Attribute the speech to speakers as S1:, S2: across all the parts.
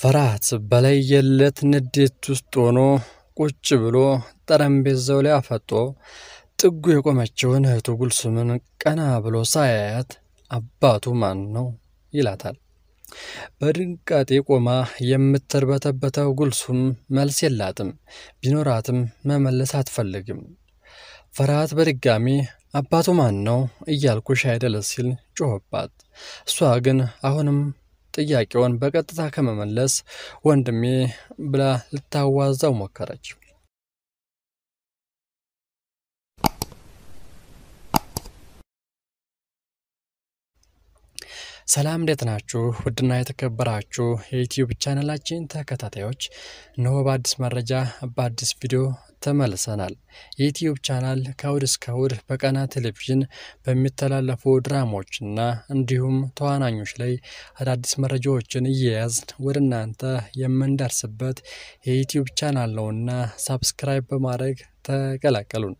S1: ፍርሃት በለየለት ንዴት ውስጥ ሆኖ ቁጭ ብሎ ጠረጴዛው ላይ አፈጦ ጥጉ የቆመችውን እህቱ ጉልሱምን ቀና ብሎ ሳያያት አባቱ ማን ነው ይላታል። በድንጋጤ ቆማ የምትርበተበተው ጉልሱም መልስ የላትም። ቢኖራትም መመለስ አትፈልግም። ፍርሃት በድጋሚ አባቱ ማን ነው እያልኩሽ አይደለ ሲል ጮኸባት። እሷ ግን አሁንም ጥያቄውን በቀጥታ ከመመለስ ወንድሜ ብላ ልታዋዛው ሞከረች። ሰላም እንዴት ናችሁ? ውድና የተከበራችሁ የዩትዩብ ቻናላችን ተከታታዮች፣ እነሆ በአዲስ መረጃ በአዲስ ቪዲዮ ተመልሰናል። የዩትዩብ ቻናል ከእሁድ እስከ እሁድ በቃና ቴሌቪዥን በሚተላለፉ ድራማዎችና እንዲሁም ተዋናኞች ላይ አዳዲስ መረጃዎችን እየያዝን ወደ እናንተ የምንደርስበት የዩትዩብ ቻናል ነውና ሳብስክራይብ በማድረግ ተቀላቀሉን።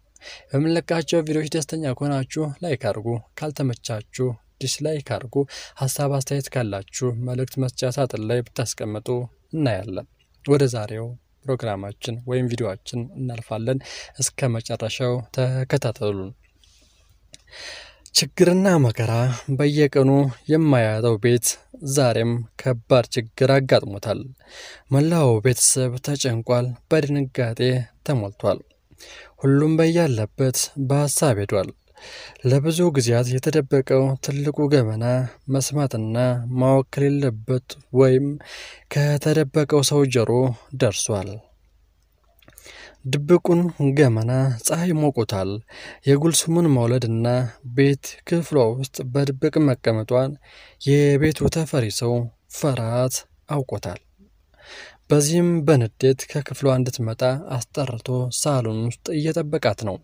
S1: በምንለቃቸው ቪዲዮዎች ደስተኛ ከሆናችሁ ላይክ አድርጉ፣ ካልተመቻችሁ ዲስላይክ አድርጉ። ሀሳብ አስተያየት ካላችሁ መልእክት መስጫ ሳጥን ላይ ብታስቀምጡ እናያለን። ወደ ዛሬው ፕሮግራማችን ወይም ቪዲዮችን እናልፋለን። እስከ መጨረሻው ተከታተሉን። ችግርና መከራ በየቀኑ የማያጣው ቤት ዛሬም ከባድ ችግር አጋጥሞታል። መላው ቤተሰብ ተጨንቋል፣ በድንጋጤ ተሞልቷል። ሁሉም በያለበት በሀሳብ ሄዷል። ለብዙ ጊዜያት የተደበቀው ትልቁ ገመና መስማትና ማወቅ ከሌለበት ወይም ከተደበቀው ሰው ጆሮ ደርሷል። ድብቁን ገመና ፀሐይ ሞቆታል። የጉልሱሙን መውለድና ቤት ክፍሏ ውስጥ በድብቅ መቀመጧን የቤቱ ተፈሪ ሰው ፈርሃት አውቆታል። በዚህም በንዴት ከክፍሏ እንድትመጣ አስጠርቶ ሳሎን ውስጥ እየጠበቃት ነው።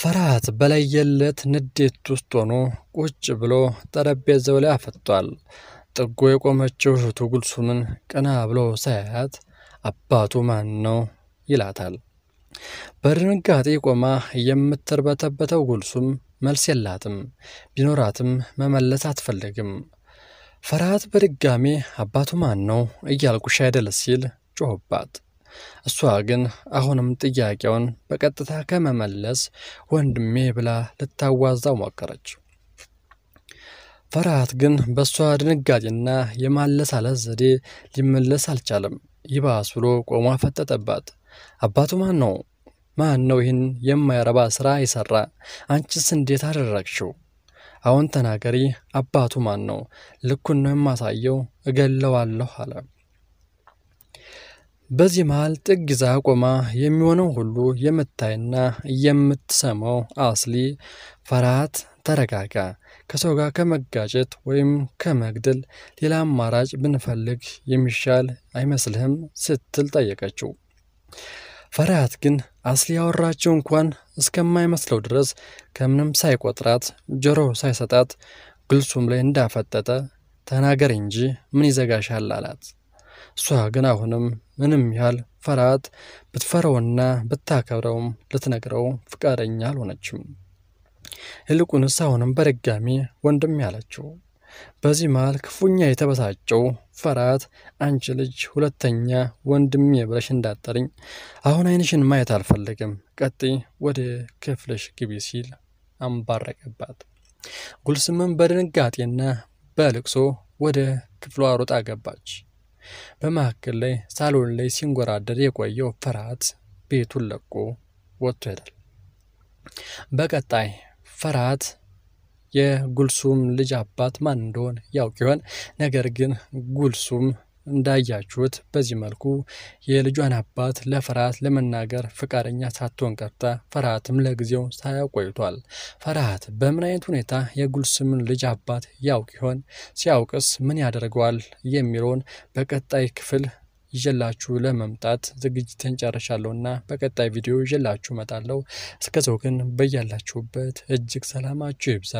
S1: ፍርሃት በለየለት ንዴት ውስጥ ሆኖ ቁጭ ብሎ ጠረጴዛው ላይ አፈጧል። ጥጎ የቆመችው እህቱ ጉልሱምን ቀና ብሎ ሳያያት አባቱ ማን ነው ይላታል። በድንጋጤ ቆማ የምትርበተበተው ጉልሱም መልስ የላትም። ቢኖራትም መመለስ አትፈልግም። ፍርሃት በድጋሜ አባቱ ማን ነው እያልኩሽ አይደል ሲል ጮሆባት እሷ ግን አሁንም ጥያቄውን በቀጥታ ከመመለስ ወንድሜ ብላ ልታዋዛው ሞከረች። ፈርሃት ግን በእሷ ድንጋጤና የማለሳለስ ዘዴ ሊመለስ አልቻለም። ይባስ ብሎ ቆሞ ፈጠጠባት። አባቱ ማን ነው? ማን ነው ይህን የማይረባ ሥራ የሠራ? አንቺስ እንዴት አደረግሽው? አሁን ተናገሪ። አባቱ ማን ነው? ልኩን ነው የማሳየው፣ እገለዋለሁ አለ። በዚህ መሃል ጥግ ይዛ ቆማ የሚሆነው ሁሉ የምታይና የምትሰማው አስሊ ፈርሃት ተረጋጋ። ከሰው ጋር ከመጋጨት ወይም ከመግደል ሌላ አማራጭ ብንፈልግ የሚሻል አይመስልህም? ስትል ጠየቀችው። ፈርሃት ግን አስሊ ያወራችው እንኳን እስከማይመስለው ድረስ ከምንም ሳይቆጥራት ጆሮ ሳይሰጣት ግልሱም ላይ እንዳፈጠጠ ተናገር እንጂ ምን ይዘጋሻል አላት። እሷ ግን አሁንም ምንም ያህል ፈራት ብትፈረውና ብታከብረውም ልትነግረው ፍቃደኛ አልሆነችም። ይልቁንስ አሁንም በድጋሚ ወንድም ያለችው። በዚህ መሃል ክፉኛ የተበሳጨው ፈራት አንቺ ልጅ ሁለተኛ ወንድሜ ብለሽ እንዳጠርኝ አሁን አይንሽን ማየት አልፈልግም፣ ቀጥይ ወደ ክፍልሽ ግቢ ሲል አንባረቀባት። ጉልስምም በድንጋጤና በልቅሶ ወደ ክፍሏ ሩጣ ገባች። በመካከል ላይ ሳሎን ላይ ሲንጎራደድ የቆየው ፍርሃት ቤቱን ለቆ ወጥቶ ሄዳል። በቀጣይ ፍርሃት የጉልሱም ልጅ አባት ማን እንደሆነ ያውቅ ይሆን? ነገር ግን ጉልሱም እንዳያችሁት በዚህ መልኩ የልጇን አባት ለፍርሃት ለመናገር ፈቃደኛ ሳትሆን ቀርታ ፍርሃትም ለጊዜው ሳያቆይቷል። ፍርሃት በምን አይነት ሁኔታ የጉልስምን ልጅ አባት ያውቅ ይሆን? ሲያውቅስ ምን ያደርገዋል? የሚለውን በቀጣይ ክፍል ይዤላችሁ ለመምጣት ዝግጅትን ጨርሻለሁና በቀጣይ ቪዲዮ ይዤላችሁ እመጣለሁ። እስከዛው ግን በያላችሁበት እጅግ ሰላማችሁ ይብዛ።